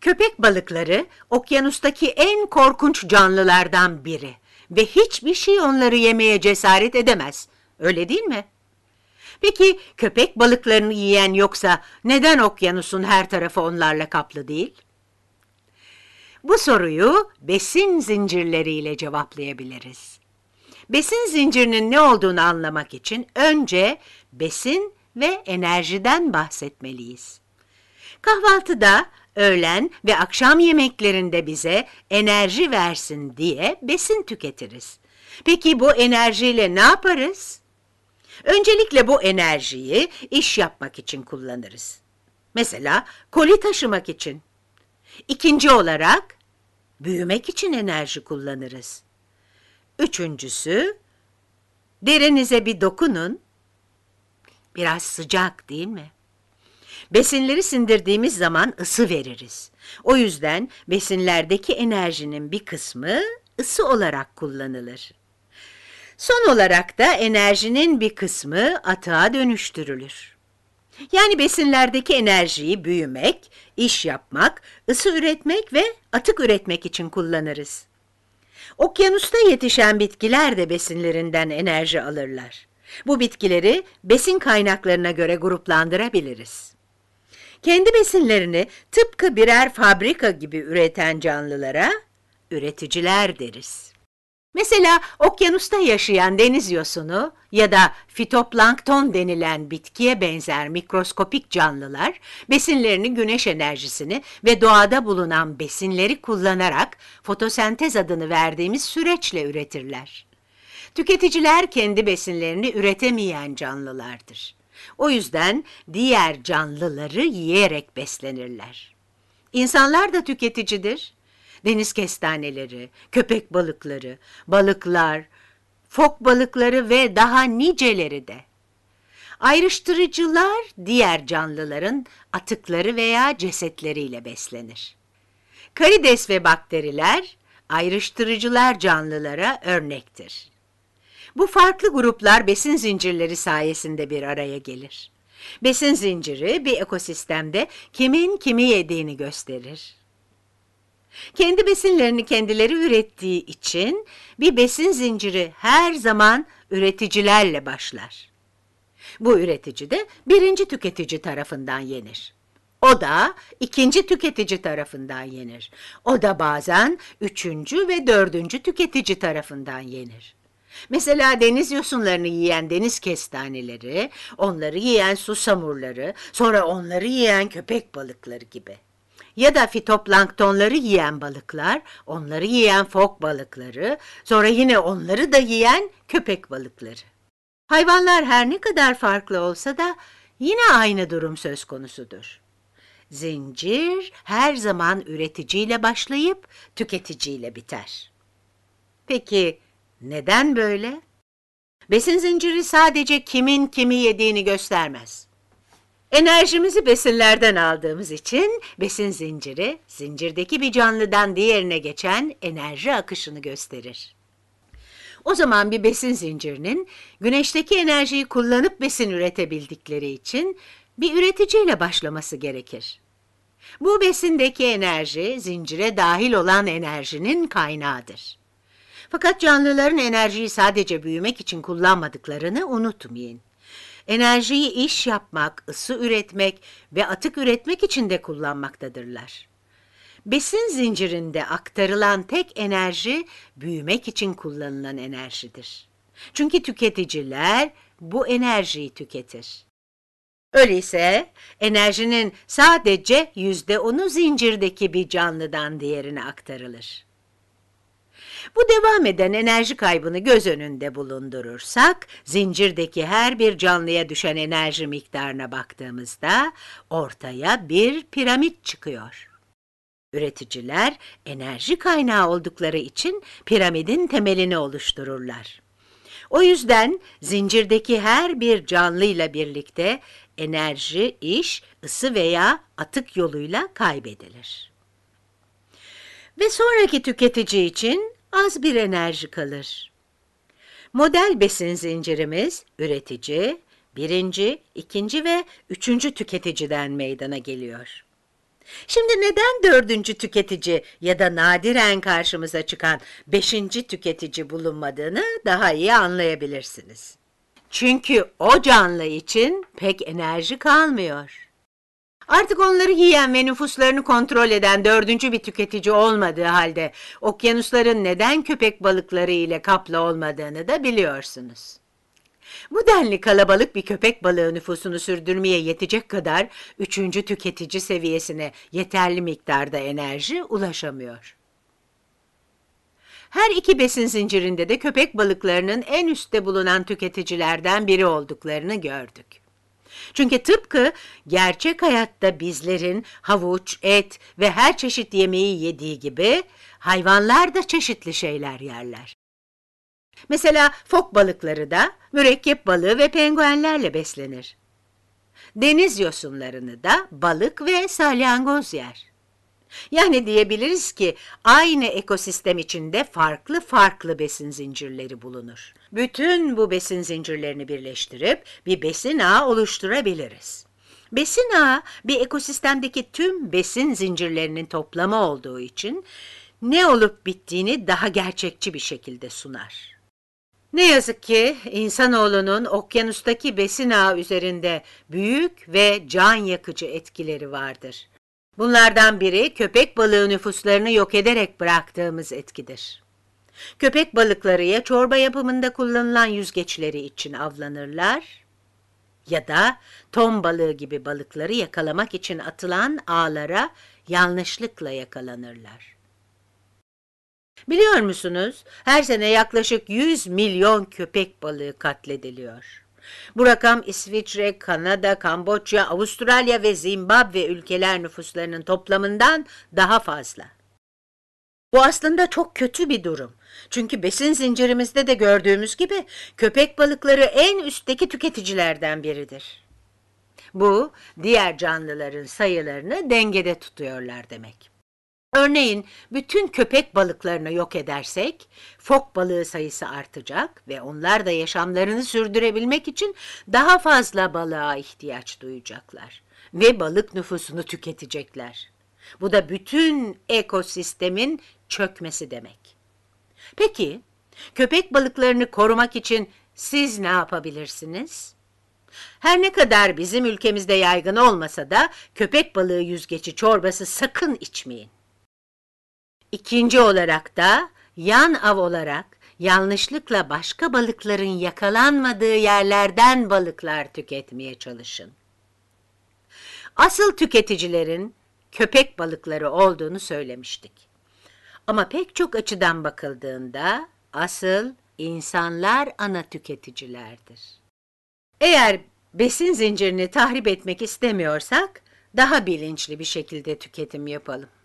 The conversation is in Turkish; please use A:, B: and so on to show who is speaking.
A: Köpek balıkları okyanustaki en korkunç canlılardan biri ve hiçbir şey onları yemeye cesaret edemez. Öyle değil mi? Peki köpek balıklarını yiyen yoksa neden okyanusun her tarafı onlarla kaplı değil? Bu soruyu besin zincirleriyle cevaplayabiliriz. Besin zincirinin ne olduğunu anlamak için önce besin ve enerjiden bahsetmeliyiz. Kahvaltıda öğlen ve akşam yemeklerinde bize enerji versin diye besin tüketiriz. Peki bu enerjiyle ne yaparız? Öncelikle bu enerjiyi iş yapmak için kullanırız. Mesela koli taşımak için. İkinci olarak büyümek için enerji kullanırız. Üçüncüsü derinize bir dokunun. Biraz sıcak değil mi? Besinleri sindirdiğimiz zaman ısı veririz. O yüzden besinlerdeki enerjinin bir kısmı ısı olarak kullanılır. Son olarak da enerjinin bir kısmı atığa dönüştürülür. Yani besinlerdeki enerjiyi büyümek, iş yapmak, ısı üretmek ve atık üretmek için kullanırız. Okyanusta yetişen bitkiler de besinlerinden enerji alırlar. Bu bitkileri besin kaynaklarına göre gruplandırabiliriz kendi besinlerini tıpkı birer fabrika gibi üreten canlılara üreticiler deriz. Mesela okyanusta yaşayan deniz yosunu ya da fitoplankton denilen bitkiye benzer mikroskopik canlılar besinlerini güneş enerjisini ve doğada bulunan besinleri kullanarak fotosentez adını verdiğimiz süreçle üretirler. Tüketiciler kendi besinlerini üretemeyen canlılardır. O yüzden diğer canlıları yiyerek beslenirler. İnsanlar da tüketicidir. Deniz kestaneleri, köpek balıkları, balıklar, fok balıkları ve daha niceleri de. Ayrıştırıcılar diğer canlıların atıkları veya cesetleriyle beslenir. Karides ve bakteriler ayrıştırıcılar canlılara örnektir. Bu farklı gruplar besin zincirleri sayesinde bir araya gelir. Besin zinciri bir ekosistemde kimin kimi yediğini gösterir. Kendi besinlerini kendileri ürettiği için bir besin zinciri her zaman üreticilerle başlar. Bu üretici de birinci tüketici tarafından yenir. O da ikinci tüketici tarafından yenir. O da bazen üçüncü ve dördüncü tüketici tarafından yenir. Mesela deniz yosunlarını yiyen deniz kestaneleri, onları yiyen su samurları, sonra onları yiyen köpek balıkları gibi. Ya da fitoplanktonları yiyen balıklar, onları yiyen fok balıkları, sonra yine onları da yiyen köpek balıkları. Hayvanlar her ne kadar farklı olsa da yine aynı durum söz konusudur. Zincir her zaman üreticiyle başlayıp tüketiciyle biter. Peki, neden böyle? Besin zinciri sadece kimin kimi yediğini göstermez. Enerjimizi besinlerden aldığımız için besin zinciri, zincirdeki bir canlıdan diğerine geçen enerji akışını gösterir. O zaman bir besin zincirinin güneşteki enerjiyi kullanıp besin üretebildikleri için bir üreticiyle başlaması gerekir. Bu besindeki enerji zincire dahil olan enerjinin kaynağıdır. Fakat canlıların enerjiyi sadece büyümek için kullanmadıklarını unutmayın. Enerjiyi iş yapmak, ısı üretmek ve atık üretmek için de kullanmaktadırlar. Besin zincirinde aktarılan tek enerji büyümek için kullanılan enerjidir. Çünkü tüketiciler bu enerjiyi tüketir. Öyleyse enerjinin sadece yüzde onu zincirdeki bir canlıdan diğerine aktarılır. Bu devam eden enerji kaybını göz önünde bulundurursak, zincirdeki her bir canlıya düşen enerji miktarına baktığımızda ortaya bir piramit çıkıyor. Üreticiler enerji kaynağı oldukları için piramidin temelini oluştururlar. O yüzden zincirdeki her bir canlıyla birlikte enerji, iş, ısı veya atık yoluyla kaybedilir. Ve sonraki tüketici için az bir enerji kalır. Model besin zincirimiz üretici, birinci, ikinci ve üçüncü tüketiciden meydana geliyor. Şimdi neden dördüncü tüketici ya da nadiren karşımıza çıkan beşinci tüketici bulunmadığını daha iyi anlayabilirsiniz. Çünkü o canlı için pek enerji kalmıyor. Artık onları yiyen ve nüfuslarını kontrol eden dördüncü bir tüketici olmadığı halde okyanusların neden köpek balıkları ile kaplı olmadığını da biliyorsunuz. Bu denli kalabalık bir köpek balığı nüfusunu sürdürmeye yetecek kadar üçüncü tüketici seviyesine yeterli miktarda enerji ulaşamıyor. Her iki besin zincirinde de köpek balıklarının en üstte bulunan tüketicilerden biri olduklarını gördük. Çünkü tıpkı gerçek hayatta bizlerin havuç, et ve her çeşit yemeği yediği gibi hayvanlar da çeşitli şeyler yerler. Mesela fok balıkları da mürekkep balığı ve penguenlerle beslenir. Deniz yosunlarını da balık ve salyangoz yer. Yani diyebiliriz ki aynı ekosistem içinde farklı farklı besin zincirleri bulunur. Bütün bu besin zincirlerini birleştirip bir besin ağı oluşturabiliriz. Besin ağı bir ekosistemdeki tüm besin zincirlerinin toplamı olduğu için ne olup bittiğini daha gerçekçi bir şekilde sunar. Ne yazık ki insanoğlunun okyanustaki besin ağı üzerinde büyük ve can yakıcı etkileri vardır. Bunlardan biri köpek balığı nüfuslarını yok ederek bıraktığımız etkidir. Köpek balıkları ya çorba yapımında kullanılan yüzgeçleri için avlanırlar ya da ton balığı gibi balıkları yakalamak için atılan ağlara yanlışlıkla yakalanırlar. Biliyor musunuz her sene yaklaşık 100 milyon köpek balığı katlediliyor. Bu rakam İsviçre, Kanada, Kamboçya, Avustralya ve Zimbabwe ülkeler nüfuslarının toplamından daha fazla. Bu aslında çok kötü bir durum. Çünkü besin zincirimizde de gördüğümüz gibi köpek balıkları en üstteki tüketicilerden biridir. Bu diğer canlıların sayılarını dengede tutuyorlar demek. Örneğin bütün köpek balıklarını yok edersek fok balığı sayısı artacak ve onlar da yaşamlarını sürdürebilmek için daha fazla balığa ihtiyaç duyacaklar ve balık nüfusunu tüketecekler. Bu da bütün ekosistemin çökmesi demek. Peki köpek balıklarını korumak için siz ne yapabilirsiniz? Her ne kadar bizim ülkemizde yaygın olmasa da köpek balığı yüzgeci çorbası sakın içmeyin. İkinci olarak da yan av olarak yanlışlıkla başka balıkların yakalanmadığı yerlerden balıklar tüketmeye çalışın. Asıl tüketicilerin köpek balıkları olduğunu söylemiştik. Ama pek çok açıdan bakıldığında asıl insanlar ana tüketicilerdir. Eğer besin zincirini tahrip etmek istemiyorsak daha bilinçli bir şekilde tüketim yapalım.